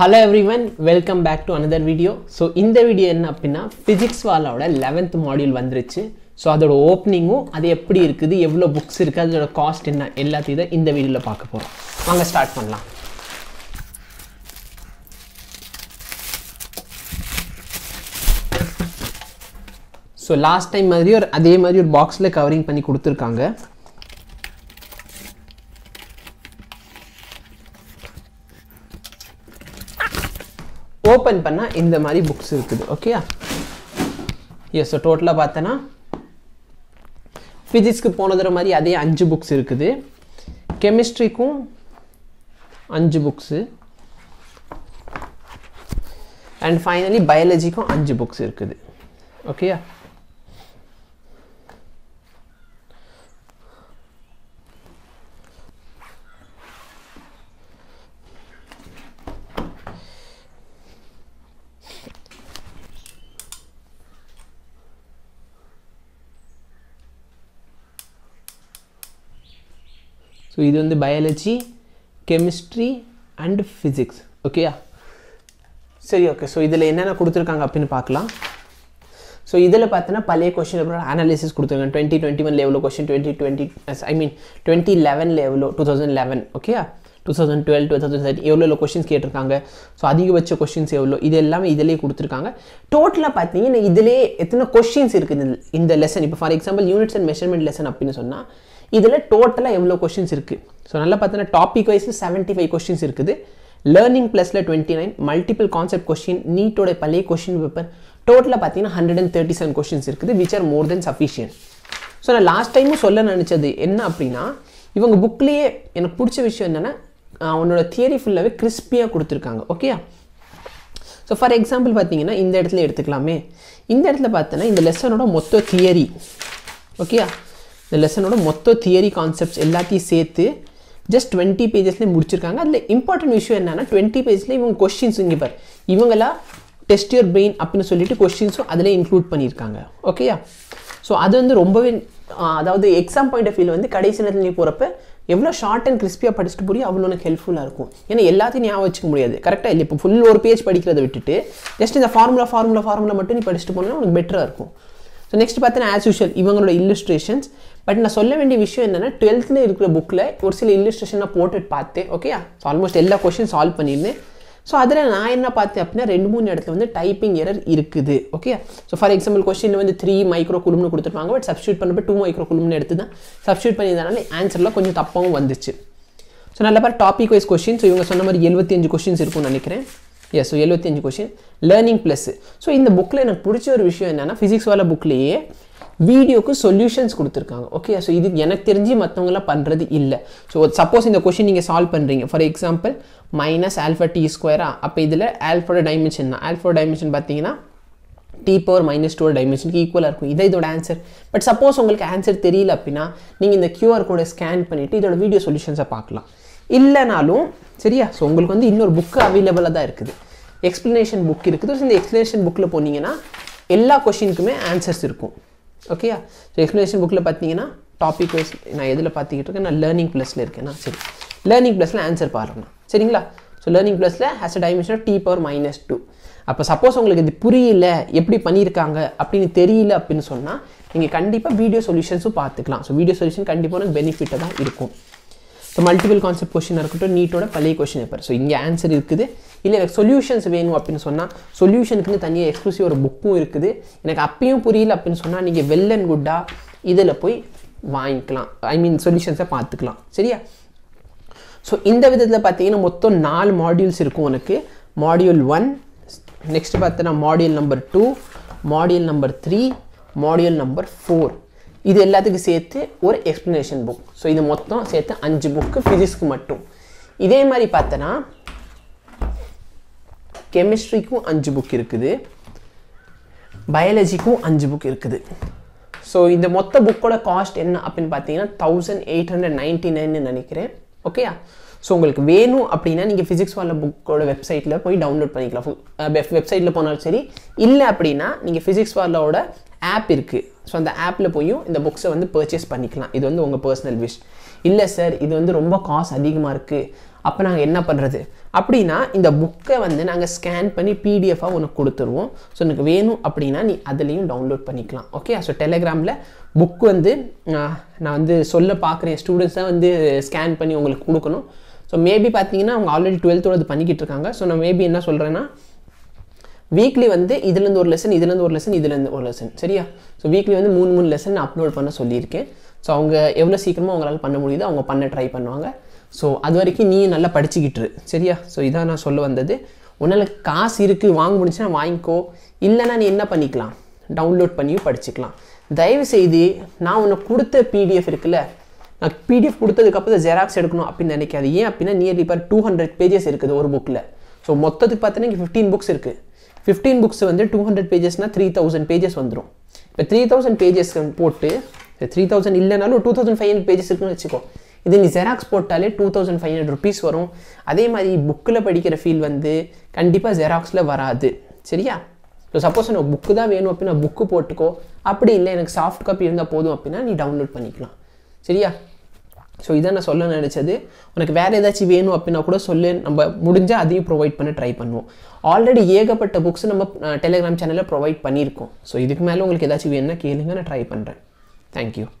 hello everyone welcome back to another video so இந்த video என்ன அப்படின்னா physics வாலோட லெவன்த் மாடியூல் வந்துருச்சு ஸோ அதோட ஓப்பனிங்கும் அது எப்படி இருக்குது எவ்வளோ புக்ஸ் இருக்குது அதோட காஸ்ட் என்ன எல்லாத்தையும் தான் இந்த வீடியோவில் பார்க்க போகிறோம் வாங்க ஸ்டார்ட் பண்ணலாம் ஸோ லாஸ்ட் டைம் மாதிரி ஒரு அதே மாதிரி ஒரு பாக்ஸில் கவரிங் பண்ணி கொடுத்துருக்காங்க ஓப்பன் பண்ணால் இந்த மாதிரி புக்ஸ் இருக்குது ஓகேயா எஸ் டோட்டலாக பார்த்தோன்னா ஃபிசிக்ஸ்க்கு போன தடவை மாதிரி அதே அஞ்சு புக்ஸ் இருக்குது கெமிஸ்ட்ரிக்கும் அஞ்சு புக்ஸு அண்ட் ஃபைனலி பயாலஜிக்கும் அஞ்சு புக்ஸ் இருக்குது ஓகேயா ஸோ இது வந்து பயாலஜி கெமிஸ்ட்ரி அண்ட் ஃபிசிக்ஸ் ஓகேயா சரி ஓகே ஸோ இதில் என்னென்ன கொடுத்துருக்காங்க அப்படின்னு பார்க்கலாம் ஸோ இதில் பார்த்தீங்கன்னா பழைய கொஷின் அப்புறம் அனாலிசிஸ் கொடுத்துருக்காங்க டுவெண்ட்டி டுவெண்ட்டி ஒன் எவ்வளோ question twenty twenty I mean twenty லெவனில் எவ்வளோ டூ தௌசண்ட் லெவன் ஓகேயா two thousand twelve two thousand thirty எவ்வளோ எவ்வளோ கொஷின்ஸ் கேட்டிருக்காங்க ஸோ அதிகபட்ச கொஷின்ஸ் எவ்வளோ இது எல்லாமே இதிலே கொடுத்துருக்காங்க டோட்டலாக பார்த்தீங்கன்னா இதிலே எத்தனை கொஷின்ஸ் இருக்குது இந்த லெசன் இப்போ for example units and measurement lesson அப்படின்னு சொன்னால் இதில் டோட்டலாக எவ்வளோ கொஷின்ஸ் இருக்குது ஸோ நல்லா பார்த்தீங்கன்னா topic wise seventy five questions இருக்குது லேர்னிங் ப்ளஸில் twenty nine multiple concept question நீட்டோட பழைய கொஷின் பேப்பர் டோட்டலாக பார்த்தீங்கன்னா hundred and thirty seven questions இருக்குது which are more then sufficient so நான் லாஸ்ட் டைமும் சொல்ல நினச்சது என்ன அப்படின்னா இவங்க புக்லேயே எனக்கு பிடிச்ச விஷயம் என்னென்னா அவனோட தியரி ஃபுல்லாகவே கிறிஸ்பியாக கொடுத்துருக்காங்க ஓகே ஸோ ஃபார் எக்ஸாம்பிள் பார்த்தீங்கன்னா இந்த இடத்துல எடுத்துக்கலாமே இந்த இடத்துல பார்த்தோன்னா இந்த லெசனோட மொத்த தியரி ஓகேயா இந்த லெசனோட மொத்த தியரி கான்செப்ட்ஸ் எல்லாத்தையும் சேர்த்து ஜஸ்ட் டுவெண்ட்டி பேஜஸ்லேயே முடிச்சிருக்காங்க அதில் இம்பார்ட்டன்ட் விஷயம் என்னென்னா டுவெண்ட்டி பேஜில் இவங்க கொஷின்ஸ் இங்கே பார் இவங்களா டெஸ்ட் யுவர் பிரெயின் அப்படின்னு சொல்லிட்டு கொஷின்ஸும் அதில் இன்க்ளூட் பண்ணியிருக்காங்க ஓகேயா ஸோ அது வந்து ரொம்பவே அதாவது எக்ஸாம் பாயிண்ட் ஆஃப் வியூவில் வந்து கடைசி நேரத்தில் நீ போகிறப்ப எவ்வளோ ஷார்ட் அண்ட் கிறிஸ்பியாக படிச்சுட்டு போய் அவ்வளோ உனக்கு ஹெல்ப்ஃபுல்லாக இருக்கும் ஏன்னா எல்லாத்தையும் ஞாபகம் வச்சுக்க முடியாது கரெக்டாக இல்லை இப்போ ஃபுல் ஒரு பேஜ் படிக்கிறத விட்டுட்டு ஜஸ்ட் இந்த ஃபார்முலா ஃபார்முலா ஃபார்முலா மட்டும் நீ படிச்சுட்டு போனால் உனக்கு பெட்டராக இருக்கும் ஸோ நெக்ஸ்ட் பார்த்தீங்கன்னா ஆஸ் யூஷுவல் இவங்களோட இல்லுஸ்ட்ரேஷன்ஸ் பட் நான் சொல்ல வேண்டிய விஷயம் என்னென்னா டுவெல்த்தில் இருக்கிற புக்கில் ஒரு சில இல்லுஸ்ட்ரேஷன் நான் போட்டு பார்த்தேன் ஓகே ஆல்மோஸ்ட் எல்லா கொஷின் சால்வ் பண்ணியிருந்தேன் ஸோ அதில் நான் என்ன பார்த்தேன் அப்படின்னா ரெண்டு மூணு இடத்துல வந்து டைப்பிங் எரர் இருக்குது okay so for example question வந்து த்ரீ மைக்ரோ குழும்னு கொடுத்துருப்பாங்க பட் சப்ஸ்டியூட் பண்ணப்போ டூ மைக்ரோ குழும்னு எடுத்து தான் சப்ஸ்டியூட் பண்ணியிருந்தனால ஆன்சரில் கொஞ்சம் தப்பாகவும் வந்துச்சு ஸோ நல்ல பார்த்து டாபிக் வைஸ் கொஸ்டின் ஸோ இவங்க சொன்ன மாதிரி எழுபத்தி அஞ்சு கொஸ்டின்ஸ் இருக்கும்னு நினைக்கிறேன் எஸ் ஸோ எழுபத்தஞ்சு கொஸ்டின் லேர்னிங் ப்ளஸ் ஸோ இந்த புக்கில் எனக்கு பிடிச்ச ஒரு விஷயம் என்னென்னா ஃபிசிக்ஸ் வாழ புக்லேயே வீடியோக்கு சொல்யூஷன்ஸ் கொடுத்துருக்காங்க ஓகே ஸோ இது எனக்கு தெரிஞ்சு மற்றவங்களாம் பண்ணுறது இல்லை ஸோ சப்போஸ் இந்த கொஷின் நீங்கள் சால்வ் பண்ணுறீங்க for example minus alpha t ஸ்கொயரா அப்போ இதில் ஆல்ஃபோட டைமென்ஷன் தான் ஆல்ஃபோட டைமென்ஷன் பார்த்தீங்கன்னா டி பவர் மைனஸ் டூ டைமென்ஷனுக்கு ஈக்குவலாக இருக்கும் இதை இதோட ஆன்சர் பட் சப்போஸ் உங்களுக்கு ஆன்சர் தெரியல அப்படின்னா நீங்கள் இந்த கியூஆர் கோடை ஸ்கேன் பண்ணிவிட்டு இதோட வீடியோ சொல்யூஷன்ஸை பார்க்கலாம் இல்லைனாலும் சரியா ஸோ உங்களுக்கு வந்து இன்னொரு புக்கு அவைலபிளாக தான் இருக்குது எக்ஸ்ப்ளனேஷன் புக் இருக்குது ஸோ இந்த எக்ஸ்ப்ளனேஷன் புக்கில் போனீங்கன்னா எல்லா கொஷினுக்குமே ஆன்சர்ஸ் இருக்கும் ஓகேயா ஸோ எக்ஸ்ப்ளனேஷன் புக்கில் பார்த்தீங்கன்னா டாபிக் வைஸ் நான் எதில் பார்த்துக்கிட்டு இருக்கேன் நான் லேர்னிங் ப்ளஸில் இருக்கேன்னா சரி லேர்னிங் ப்ளஸில் ஆன்சர் பாருங்கண்ணா சரிங்களா ஸோ லேர்னிங் ப்ளஸில் has a dimension t power minus two அப்போ சப்போஸ் உங்களுக்கு இது புரியல எப்படி பண்ணியிருக்காங்க அப்படின்னு தெரியல அப்படின்னு சொன்னால் நீங்கள் கண்டிப்பாக வீடியோ சொல்யூஷன்ஸும் பார்த்துக்கலாம் ஸோ வீடியோ சொல்யூஷன் கண்டிப்பாக உங்களுக்கு பெனிஃபிட்டாக தான் இருக்கும் ஸோ மல்டிபிள் கான்செப்ட் கொஷினாக இருக்கட்டும் நீட்டோட பழைய கொஷின் பேர் ஸோ இங்கே ஆன்சர் இருக்குது இல்லை எனக்கு சொல்யூஷன்ஸ் வேணும் அப்படின்னு சொன்னால் சொல்யூஷனுக்குன்னு தனியாக எக்ஸ்க்ளூசிவ் ஒரு புக்கும் இருக்குது எனக்கு அப்பயும் புரியல அப்படின்னு சொன்னால் நீங்கள் வெல் அண்ட் குட்டாக இதில் போய் வாங்கிக்கலாம் ஐ மீன் சொல்யூஷன்ஸை பார்த்துக்கலாம் சரியா ஸோ இந்த விதத்தில் பார்த்தீங்கன்னா மொத்தம் நாலு மாடியூல்ஸ் இருக்கும் உனக்கு மாடியூல் ஒன் நெக்ஸ்ட் பார்த்தோன்னா module number two module number three module number four இது எல்லாத்துக்கும் சேர்த்து ஒரு எக்ஸ்ப்ளனேஷன் புக் ஸோ இது மொத்தம் சேர்த்து அஞ்சு புக்கு ஃபிசிக்ஸ்க்கு மட்டும் இதே மாதிரி பார்த்தோன்னா கெமிஸ்ட்ரிக்கும் அஞ்சு புக் இருக்குது பயாலஜிக்கும் அஞ்சு புக் இருக்குது ஸோ இந்த மொத்த புக்கோட காஸ்ட் என்ன அப்படின்னு பார்த்தீங்கன்னா தௌசண்ட் எயிட் ஹண்ட்ரட் நைன்ட்டி நைன்னு நினைக்கிறேன் ஓகேயா ஸோ உங்களுக்கு வேணும் அப்படின்னா நீங்கள் ஃபிசிக்ஸ் வாழ புக்கோட வெப்சைட்டில் போய் டவுன்லோட் பண்ணிக்கலாம் வெப்சைட்டில் போனாலும் சரி இல்லை அப்படின்னா நீங்கள் ஃபிசிக்ஸ் வாழோட ஆப் இருக்குது ஸோ அந்த ஆப்பில் போயும் இந்த புக்ஸை வந்து பர்ச்சேஸ் பண்ணிக்கலாம் இது வந்து உங்கள் பர்சனல் விஷ் இல்லை சார் இது வந்து ரொம்ப காசு அதிகமாக இருக்குது அப்போ நாங்கள் என்ன பண்ணுறது அப்படின்னா இந்த புக்கை வந்து நாங்கள் ஸ்கேன் பண்ணி பிடிஎஃபாக உனக்கு கொடுத்துருவோம் ஸோ உனக்கு வேணும் அப்படின்னா நீ அதுலேயும் டவுன்லோட் பண்ணிக்கலாம் ஓகே ஸோ டெலிகிராமில் புக் வந்து நான் வந்து சொல்ல பார்க்குறேன் ஸ்டூடெண்ட்ஸ் தான் வந்து ஸ்கேன் பண்ணி உங்களுக்கு கொடுக்கணும் ஸோ மேபி பார்த்தீங்கன்னா அவங்க ஆல்ரெடி டுவெல்த்தோட அது பண்ணிக்கிட்டு இருக்காங்க ஸோ நான் மேபி என்ன சொல்கிறேன்னா வீக்லி வந்து இதுலேருந்து ஒரு லெசன் இதுலேருந்து ஒரு லெசன் இதுலேருந்து ஒரு லெசன் சரியா ஸோ வீக்லி வந்து மூணு மூணு லெசன் நான் அப்லோட் பண்ண சொல்லியிருக்கேன் ஸோ அவங்க எவ்வளோ சீக்கிரமாக அவங்களால் பண்ண முடியுதோ அவங்க பண்ண ட்ரை பண்ணுவாங்க ஸோ அது வரைக்கும் நீ நல்லா படிச்சுக்கிட்டு சரியா ஸோ இதான் நான் சொல்ல வந்தது உன்னால் காசு இருக்குது வாங்க முடிஞ்சுன்னா வாங்கிக்கோ இல்லைன்னா நீ என்ன பண்ணிக்கலாம் டவுன்லோட் பண்ணியும் படிச்சுக்கலாம் தயவு செய்து நான் உன்னை கொடுத்த பிடிஎஃப் இருக்குல்ல நான் பிடிஎஃப் கொடுத்ததுக்கப்புறம் ஜெராக்ஸ் எடுக்கணும் அப்படின்னு நினைக்காது ஏன் அப்படின்னா நியர்லி பார் டூ ஹண்ட்ரட் பேஜஸ் இருக்குது ஒரு புக்கில் ஸோ மொத்தத்துக்கு பார்த்தீங்கன்னா இங்கே ஃபிஃப்டீன் புக்ஸ் இருக்குது ஃபிஃப்டீன் புக்ஸ் வந்து டூ ஹண்ட்ரட் பேஜஸ்னால் த்ரீ தௌசண்ட் பேஜஸ் வந்துடும் இப்போ த்ரீ தௌசண்ட் பேஜஸ் போட்டு த்ரீ தௌசண்ட் இல்லைனாலும் two thousand five hundred pages இருக்குன்னு வச்சுக்கோ இது நீ ஜெராக்ஸ் போட்டாலே two thousand five hundred rupees வரும் அதே மாதிரி புக்கில் படிக்கிற ஃபீல் வந்து கண்டிப்பாக ஜெராக்ஸில் வராது சரியா ஸோ சப்போஸ் எனக்கு புக்கு தான் வேணும் அப்படின்னா புக்கு போட்டுக்கோ அப்படி இல்லை எனக்கு சாஃப்ட் காப்பி இருந்தால் போதும் அப்படின்னா நீ டவுன்லோட் பண்ணிக்கலாம் சரியா ஸோ இதை நான் சொல்ல நினச்சது உனக்கு வேறு ஏதாச்சும் வேணும் அப்படின்னா கூட சொல்லு நம்ம முடிஞ்சால் அதையும் ப்ரொவைட் பண்ண ட்ரை பண்ணுவோம் ஆல்ரெடி ஏகப்பட்ட புக்ஸ் நம்ம டெலிகிராம் சேனலில் ப்ரொவைட் பண்ணியிருக்கோம் ஸோ இதுக்கு மேலே உங்களுக்கு ஏதாச்சும் வேணும்னா கேளுங்க நான் ட்ரை பண்ணுறேன் தேங்க்யூ